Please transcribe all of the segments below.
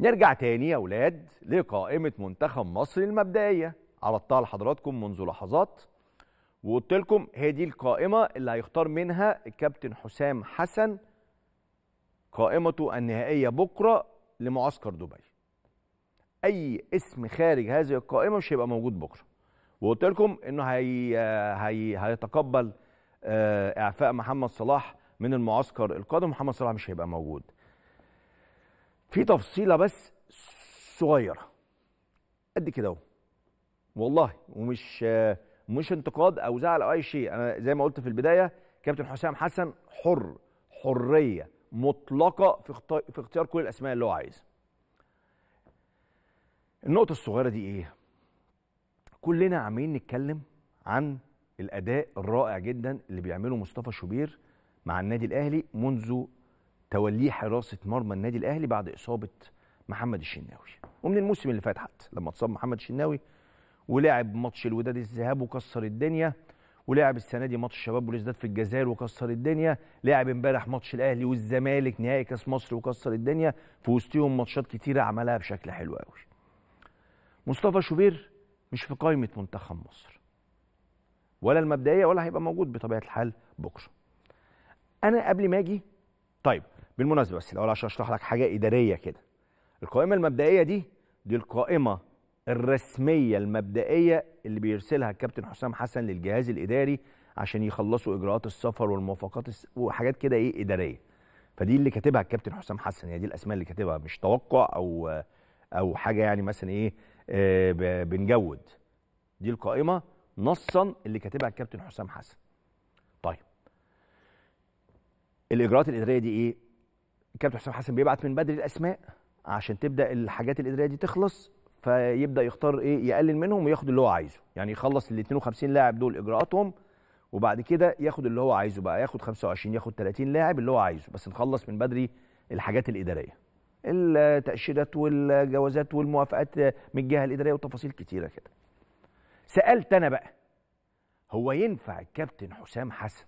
نرجع تاني يا ولاد لقائمة منتخب مصر المبدئية عرضتها لحضراتكم منذ لحظات وقلت لكم هي دي القائمة اللي هيختار منها الكابتن حسام حسن قائمته النهائية بكرة لمعسكر دبي أي اسم خارج هذه القائمة مش هيبقى موجود بكرة وقلت لكم إنه هي... هي... هيتقبل آه، إعفاء محمد صلاح من المعسكر القادم محمد صلاح مش هيبقى موجود في تفصيله بس صغيره قد كده اهو والله ومش مش انتقاد او زعل او اي شيء انا زي ما قلت في البدايه كابتن حسام حسن حر حريه مطلقه في في اختيار كل الاسماء اللي هو عايزها النقطه الصغيره دي ايه كلنا عمالين نتكلم عن الاداء الرائع جدا اللي بيعمله مصطفى شوبير مع النادي الاهلي منذ توليه حراسه مرمى النادي الاهلي بعد اصابه محمد الشناوي ومن الموسم اللي فات حتى لما اتصاب محمد الشناوي ولعب ماتش الوداد الذهاب وكسر الدنيا ولعب السنه دي ماتش الشباب والاسداد في الجزائر وكسر الدنيا لعب امبارح ماتش الاهلي والزمالك نهائي كاس مصر وكسر الدنيا في وسطهم ماتشات كتيره عملها بشكل حلو قوي مصطفى شوبير مش في قائمه منتخب مصر ولا المبدئيه ولا هيبقى موجود بطبيعه الحال بكره انا قبل ما اجي طيب بالمناسبه بس الاول عشان اشرح لك حاجه اداريه كده القائمه المبدئيه دي دي القائمه الرسميه المبدئيه اللي بيرسلها الكابتن حسام حسن للجهاز الاداري عشان يخلصوا اجراءات السفر والموافقات وحاجات كده ايه اداريه فدي اللي كاتبها الكابتن حسام حسن يعني دي الاسماء اللي كاتبها مش توقع او او حاجه يعني مثلا ايه آه، بنجود دي القائمه نصا اللي كاتبها الكابتن حسام حسن طيب الاجراءات الاداريه دي ايه الكابتن حسام حسن بيبعت من بدري الاسماء عشان تبدا الحاجات الاداريه دي تخلص فيبدا يختار ايه يقلل منهم وياخد اللي هو عايزه يعني يخلص ال 52 لاعب دول اجراءاتهم وبعد كده ياخد اللي هو عايزه بقى ياخد 25 ياخد 30 لاعب اللي هو عايزه بس نخلص من بدري الحاجات الاداريه التاشيرات والجوازات والموافقات من الجهه الاداريه وتفاصيل كتيره كده سالت انا بقى هو ينفع الكابتن حسام حسن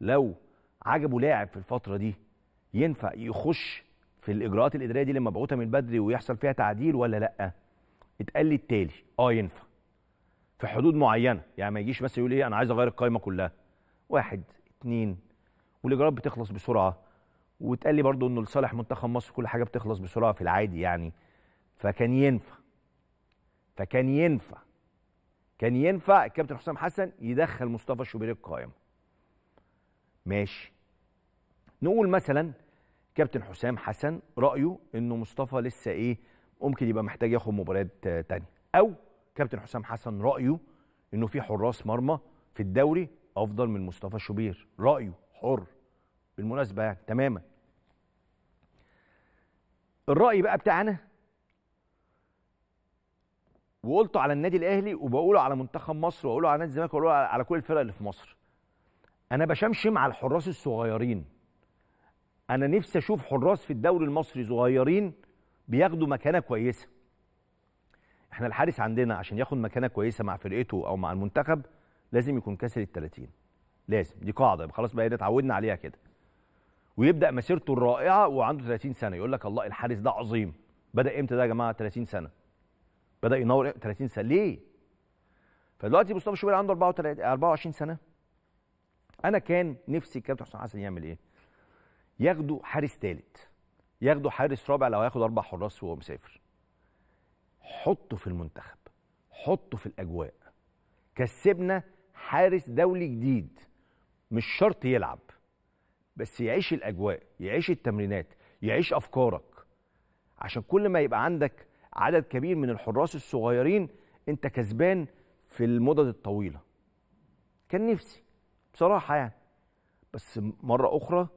لو عجبه لاعب في الفتره دي ينفع يخش في الاجراءات الاداريه دي اللي مبعوثه من بدري ويحصل فيها تعديل ولا لا اتقال لي التالي اه ينفع في حدود معينه يعني ما يجيش مثلا يقول ايه انا عايز اغير القائمه كلها واحد اتنين والاجراءات بتخلص بسرعه واتقال لي برضه انه لصالح منتخب مصر كل حاجه بتخلص بسرعه في العادي يعني فكان ينفع فكان ينفع كان ينفع الكابتن حسام حسن يدخل مصطفى شوبير القائمه ماشي نقول مثلا كابتن حسام حسن رايه انه مصطفى لسه ايه ممكن يبقى محتاج ياخد مباريات تانية او كابتن حسام حسن رايه انه في حراس مرمى في الدوري افضل من مصطفى شوبير رايه حر بالمناسبه يعني تماما الراي بقى بتاعنا وقلته على النادي الاهلي وبقوله على منتخب مصر واقوله على نادي الزمالك واقوله على كل الفرق اللي في مصر انا بشمشم على الحراس الصغيرين انا نفسي اشوف حراس في الدوري المصري صغيرين بياخدوا مكانه كويسه احنا الحارس عندنا عشان ياخد مكانه كويسه مع فرقته او مع المنتخب لازم يكون كسر ال 30 لازم دي قاعده خلاص بقى إيه اتعودنا عليها كده ويبدا مسيرته الرائعه وعنده 30 سنه يقول لك الله الحارس ده عظيم بدا امتى ده يا جماعه 30 سنه بدا ينور 30 سنه ليه فدلوقتي مصطفى شوبير عنده 34 24 سنه انا كان نفسي الكابتن حسام حسن يعمل ايه ياخدوا حارس ثالث ياخدوا حارس رابع لو هياخد اربع حراس وهو مسافر حطه في المنتخب حطه في الاجواء كسبنا حارس دولي جديد مش شرط يلعب بس يعيش الاجواء يعيش التمرينات يعيش افكارك عشان كل ما يبقى عندك عدد كبير من الحراس الصغيرين انت كسبان في المدد الطويله كان نفسي بصراحه يعني بس مره اخرى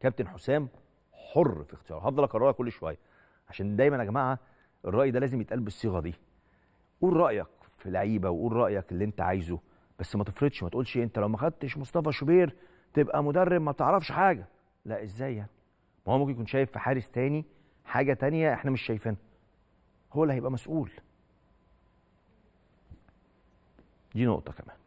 كابتن حسام حر في اختياره هفضل اكررها كل شويه عشان دايما يا جماعه الراي ده لازم يتقال بالصيغه دي قول رايك في لعيبه وقول رايك اللي انت عايزه بس ما تفرضش ما تقولش انت لو ما خدتش مصطفى شوبير تبقى مدرب ما تعرفش حاجه لا ازاي يعني ما هو ممكن يكون شايف في حارس تاني حاجه تانية احنا مش شايفينها هو اللي هيبقى مسؤول دي نقطه كمان